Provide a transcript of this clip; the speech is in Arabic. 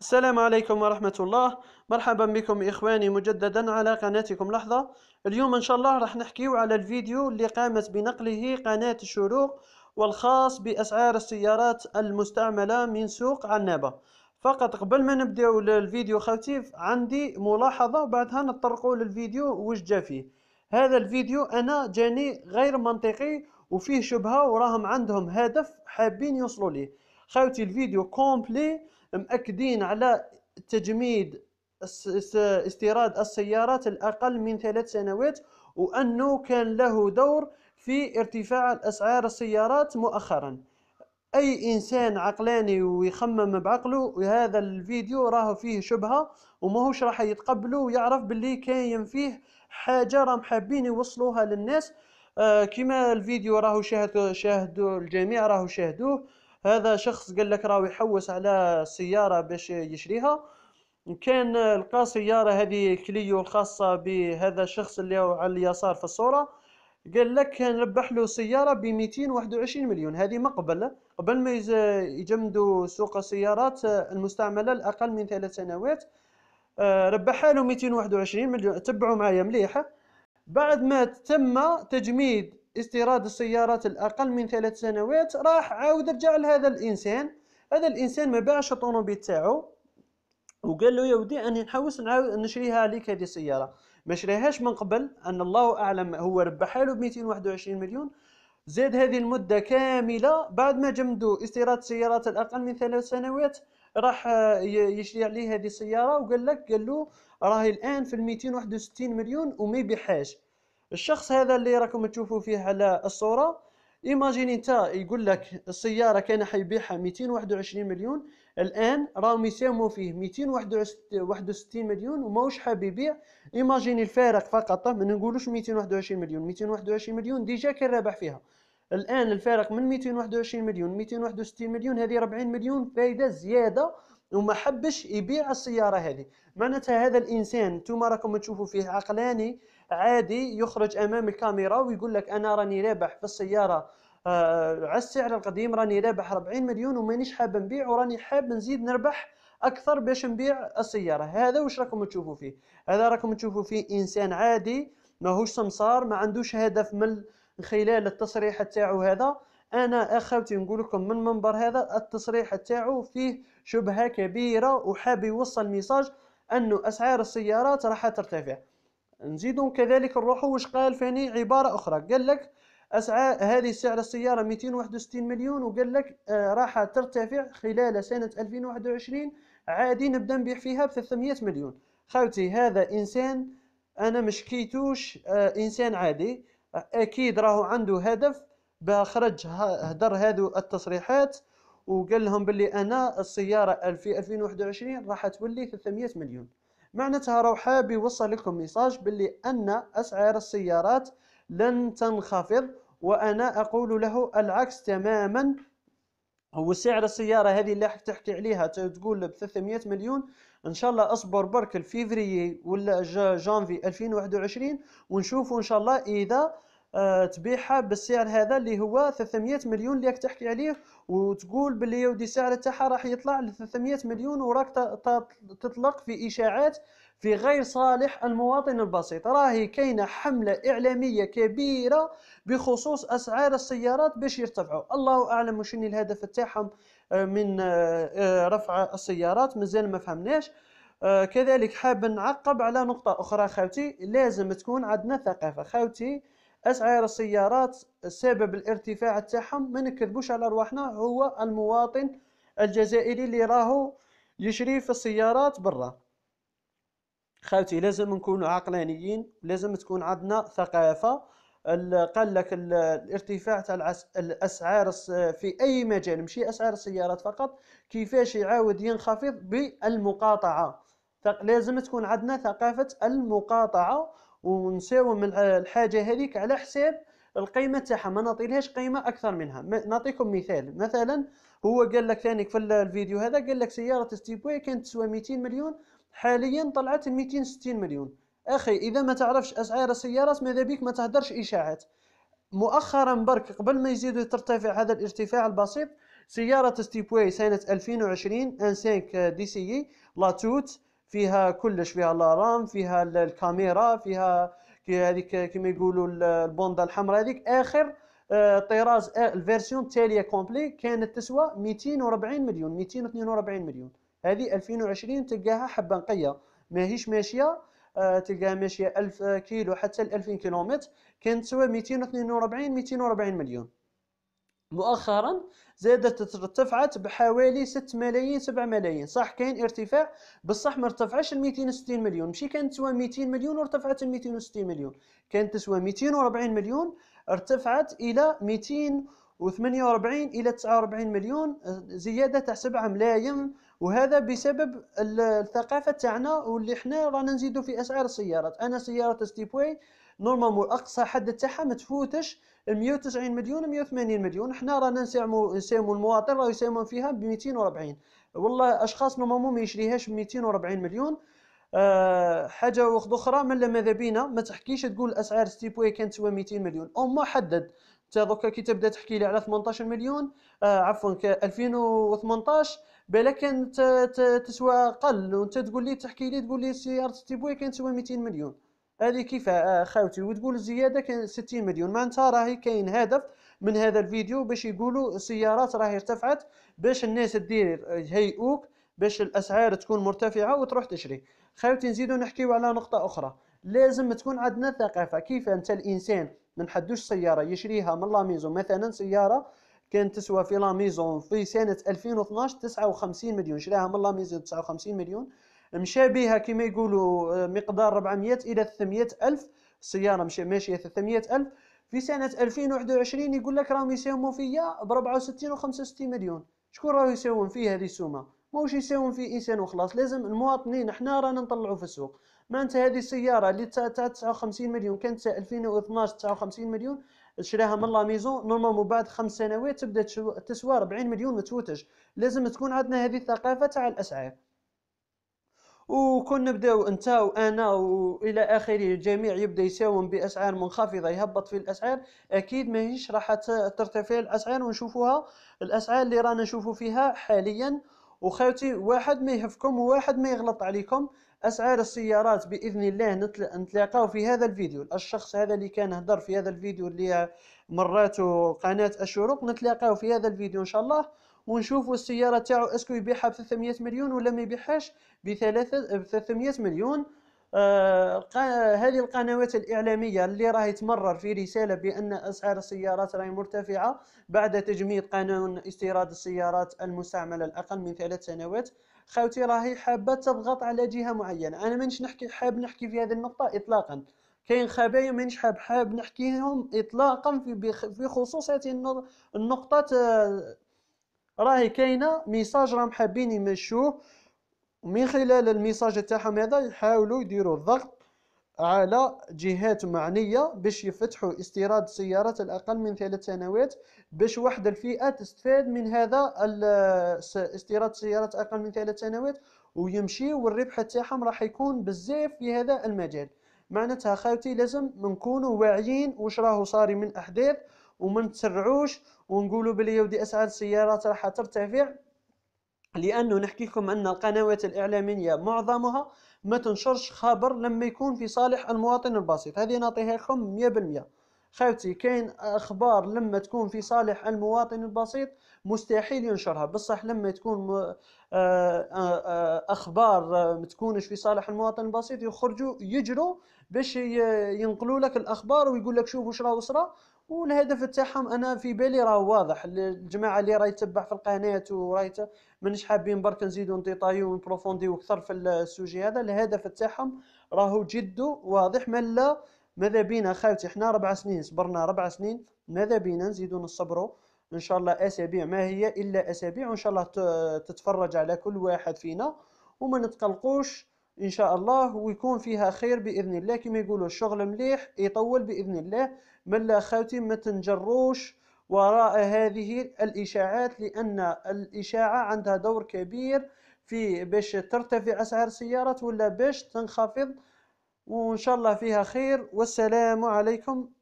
السلام عليكم ورحمة الله مرحبا بكم إخواني مجددا على قناتكم لحظة اليوم إن شاء الله راح نحكيو على الفيديو اللي قامت بنقله قناة الشروق والخاص بأسعار السيارات المستعملة من سوق عنابة فقط قبل ما نبداو الفيديو خوتي عندي ملاحظة وبعدها نتطرقوا للفيديو وش جا فيه هذا الفيديو أنا جاني غير منطقي وفيه شبهة وراهم عندهم هدف حابين يوصلوا ليه خوتي الفيديو كومبلي مأكدين على تجميد استيراد السيارات الأقل من ثلاث سنوات وأنه كان له دور في ارتفاع أسعار السيارات مؤخرا أي إنسان عقلاني ويخمم بعقله هذا الفيديو راهو فيه شبهة وماهوش راح يتقبله ويعرف باللي كاين فيه حاجة راهم حابين يوصلوها للناس آه كما الفيديو راهو شاهد شاهدوا الجميع راهو شاهدوه هذا شخص قال لك راه يحوس على سياره باش يشريها كان لقى سياره هذه كليو الخاصه بهذا الشخص اللي هو على اليسار في الصوره قال لك نربح له سياره ب 221 مليون هذه ما قبل قبل ما يجمدوا سوق السيارات المستعمله الاقل من ثلاث سنوات آه، ربحها له 221 مليون تبعوا معايا مليحه بعد ما تم تجميد استيراد السيارات الأقل من ثلاث سنوات راح عاود رجع لهذا الإنسان هذا الإنسان ما باعش الطوموبيل تاعو وقال له يا ودي أني نحوس نشريها لك هذه السيارة ما شراهاش من قبل أن الله أعلم هو ربحها له ب 221 مليون زاد هذه المدة كاملة بعد ما جمدوا استيراد السيارات الأقل من ثلاث سنوات راح يشري عليه هذه السيارة وقال لك قال له راهي الآن في ال 261 مليون وما يبيعهاش الشخص هذا اللي راكم تشوفوا فيه على الصوره ايماجيني انت يقول لك السياره كان حيبيعها 221 مليون الان راهم يساهموا فيه 261 مليون وماهوش حاب يبيع ايماجيني الفارق فقط ما نقولوش 221 مليون 221 مليون ديجا كان رابح فيها الان الفارق من 221 مليون 261 مليون هذه 40 مليون فايده زياده وما حبش يبيع السياره هذه معناتها هذا الانسان نتوما راكم تشوفوا فيه عقلاني عادي يخرج امام الكاميرا ويقول لك انا راني رابح في السياره آه على السعر القديم راني رابح 40 مليون ومانيش حاب نبيع وراني حاب نزيد نربح اكثر باش نبيع السياره هذا واش راكم تشوفوا فيه هذا راكم تشوفوا فيه انسان عادي ماهوش سمسار ما عندوش هدف من خلال التصريح تاعو هذا انا اخوتي نقول لكم من منبر هذا التصريح تاعو فيه شبهه كبيره وحاب يوصل ميساج انه اسعار السيارات راح ترتفع نزيدو كذلك نروحو واش قال فاني عباره اخرى قال لك اسعار هذه سعر السياره 261 مليون وقال لك آه، راح ترتفع خلال سنه 2021 عادي نبدا نبيع فيها ب 300 مليون خاوتي هذا انسان انا مش كيتوش آه، انسان عادي اكيد راهو عنده هدف بخرج هدر هذو التصريحات وقال لهم باللي انا السياره في 2021 راح تولي 300 مليون معناتها راهو حاب يوصل لكم ميساج باللي ان اسعار السيارات لن تنخفض وانا اقول له العكس تماما هو سعر السياره هذه اللي راح تحكي عليها تقول ب 300 مليون ان شاء الله اصبر برك الفيفري ولا جانفي 2021 ونشوفوا ان شاء الله اذا آه، تبيعها بالسعر هذا اللي هو 300 مليون اللي راك تحكي عليه وتقول باللي يودي السعر تاعها راح يطلع ل 300 مليون وراك تطلق في اشاعات في غير صالح المواطن البسيط راهي كاينه حمله اعلاميه كبيره بخصوص اسعار السيارات باش يرتفعوا الله اعلم شنو الهدف تاعهم آه، من آه، رفع السيارات مازال ما فهمناش كذلك حاب نعقب على نقطه اخرى خاوتي لازم تكون عندنا ثقافه خاوتي اسعار السيارات سبب الارتفاع تاعهم ما نكذبوش على رواحنا هو المواطن الجزائري اللي راهو يشري في السيارات برا خاوتي لازم نكون عقلانيين لازم تكون عندنا ثقافه قال لك الارتفاع تاع الاسعار في اي مجال ماشي اسعار السيارات فقط كيفاش يعاود ينخفض بالمقاطعه لازم تكون عندنا ثقافه المقاطعه ونساوم الحاجه هذيك على حساب القيمه تاعها ما نعطيلهاش قيمه اكثر منها نعطيكم مثال مثلا هو قال لك ثاني في الفيديو هذا قال لك سياره ستيبوي كانت تسوى 200 مليون حاليا طلعت 260 مليون اخي اذا ما تعرفش اسعار السيارات ماذا بيك ما تهدرش اشاعات مؤخرا برك قبل ما يزيد ترتفع هذا الارتفاع البسيط سيارة ستيبوي سنة 2020 5 دي سي اي لاتوت فيها كلش فيها الارام فيها الكاميرا فيها هذيك كما يقولوا البوندا الحمراء هذيك اخر آه، طراز آه، الفيرسيون التاليه كومبلي كانت تسوى 240 مليون 242 مليون هذه 2020 تلقاها حبه نقيه ماهيش ماشيه آه، تلقاها ماشيه 1000 كيلو حتى ل 2000 كيلومتر كانت تسوى 242 240 مليون مؤخرا زادت ارتفعت بحوالي 6 ملايين 7 ملايين صح كاين ارتفاع بصح ما ارتفعش ل 260 مليون ماشي كانت تسوى 200 مليون وارتفعت ل 260 مليون كانت تسوى 240 مليون ارتفعت الى 248 الى 49 مليون آه، زياده تاع 7 ملايين وهذا بسبب الثقافه تاعنا واللي حنا رانا نزيدوا في اسعار السيارات انا سياره ستيبوي نورمالمون اقصى حد تاعها ما تفوتش 190 مليون 180 مليون حنا رانا نساهموا نساهموا المواطن راه يساهمون فيها ب 240 والله اشخاص نورمالمون ما يشريهاش ب 240 مليون أه حاجه واخد اخرى من لما ماذا بينا ما تحكيش تقول اسعار ستيبوي كانت تسوى 200 مليون او ما حدد تا دوكا كي تبدا تحكي لي على 18 مليون آه عفوا 2018 بلا كانت تسوى اقل وانت تقول لي تحكي لي تقول لي سياره ستيبوي كانت تسوى 200 مليون هذه كيف خاوتي وتقول الزياده كان 60 مليون معناتها راهي كاين هدف من هذا الفيديو باش يقولوا السيارات راهي ارتفعت باش الناس تدير يهيئوك باش الاسعار تكون مرتفعه وتروح تشري خاوتي نزيدو نحكيو على نقطه اخرى لازم تكون عندنا ثقافه كيف انت الانسان ما نحدوش سياره يشريها من لاميزون مثلا سياره كانت تسوى في لاميزون في سنه 2012 59 مليون شراها من لاميزون 59 مليون مشابهه كما يقولوا آه، مقدار 400 الى 300 الف السياره ماشيه 300 الف في سنه 2021 يقول لك راهم يساهموا فيا ب 64 و 65 مليون شكون راهو يساهم فيه هذه السومه ماهوش يساهم في انسان وخلاص لازم المواطنين حنا رانا نطلعوا في السوق ما انت هذه السياره اللي تاع 59 مليون كانت تاع 2012 59 مليون شراها من لا ميزون نورمالمون بعد خمس سنوات تبدا تسوى 40 مليون متوتج لازم تكون عندنا هذه الثقافه تاع الاسعار وكون نبداو انت وانا والى اخره الجميع يبدا يساوم باسعار منخفضه يهبط في الاسعار اكيد ماهيش راح ترتفع الاسعار ونشوفوها الاسعار اللي رانا نشوفو فيها حاليا وخاوتي واحد ما يهفكم وواحد ما يغلط عليكم اسعار السيارات باذن الله نتلاقاو في هذا الفيديو الشخص هذا اللي كان هدر في هذا الفيديو اللي مراته قناه الشروق نتلاقاو في هذا الفيديو ان شاء الله ونشوفوا السياره تاعو اسكو يبيعها ب 300 مليون ولا ما يبيعهاش ب 300 مليون آه هذه القنوات الإعلامية اللي راهي تمرر في رسالة بأن أسعار السيارات راهي مرتفعة بعد تجميد قانون استيراد السيارات المستعملة الأقل من ثلاث سنوات خاوتي راهي حابة تضغط على جهة معينة أنا مانيش نحكي حاب نحكي في هذه النقطة إطلاقا كاين خبايا مانيش حاب حاب نحكيهم إطلاقا في خصوص هذه النقطة آه، راهي كاينه ميساج راهم حابين يمشوه ومن خلال الميساج تاعهم هذا يحاولوا يديروا الضغط على جهات معنية باش يفتحوا استيراد سيارات الأقل من ثلاث سنوات باش واحد الفئة تستفاد من هذا استيراد سيارات أقل من ثلاث سنوات ويمشي والربح تاعهم راح يكون بزاف في هذا المجال معناتها خاوتي لازم نكونوا واعيين واش راهو صاري من أحداث وما نتسرعوش ونقولوا بلي ودي اسعار السيارات راح ترتفع لانه نحكي لكم ان القنوات الاعلاميه معظمها ما تنشرش خبر لما يكون في صالح المواطن البسيط هذه نعطيها لكم 100% خاوتي كاين اخبار لما تكون في صالح المواطن البسيط مستحيل ينشرها بصح لما تكون آه، آه، آه، اخبار ما تكونش في صالح المواطن البسيط يخرجوا يجروا باش ينقلوا لك الاخبار ويقول لك شوف واش راه وصرا والهدف تاعهم انا في بالي راه واضح الجماعه اللي راه يتبع في القناه وراه مانيش حابين برك نزيدو نديطايو ونبروفونديو اكثر في السوجي هذا الهدف تاعهم راهو جدو واضح ملا ماذا بينا خاوتي حنا ربع سنين صبرنا ربع سنين ماذا بينا نزيدو نصبرو ان شاء الله اسابيع ما هي الا اسابيع وان شاء الله تتفرج على كل واحد فينا وما نتقلقوش ان شاء الله ويكون فيها خير باذن الله كما يقولوا الشغل مليح يطول باذن الله ملا خاوتي ما تنجروش وراء هذه الاشاعات لان الاشاعه عندها دور كبير في باش ترتفع اسعار السيارات ولا باش تنخفض وان شاء الله فيها خير والسلام عليكم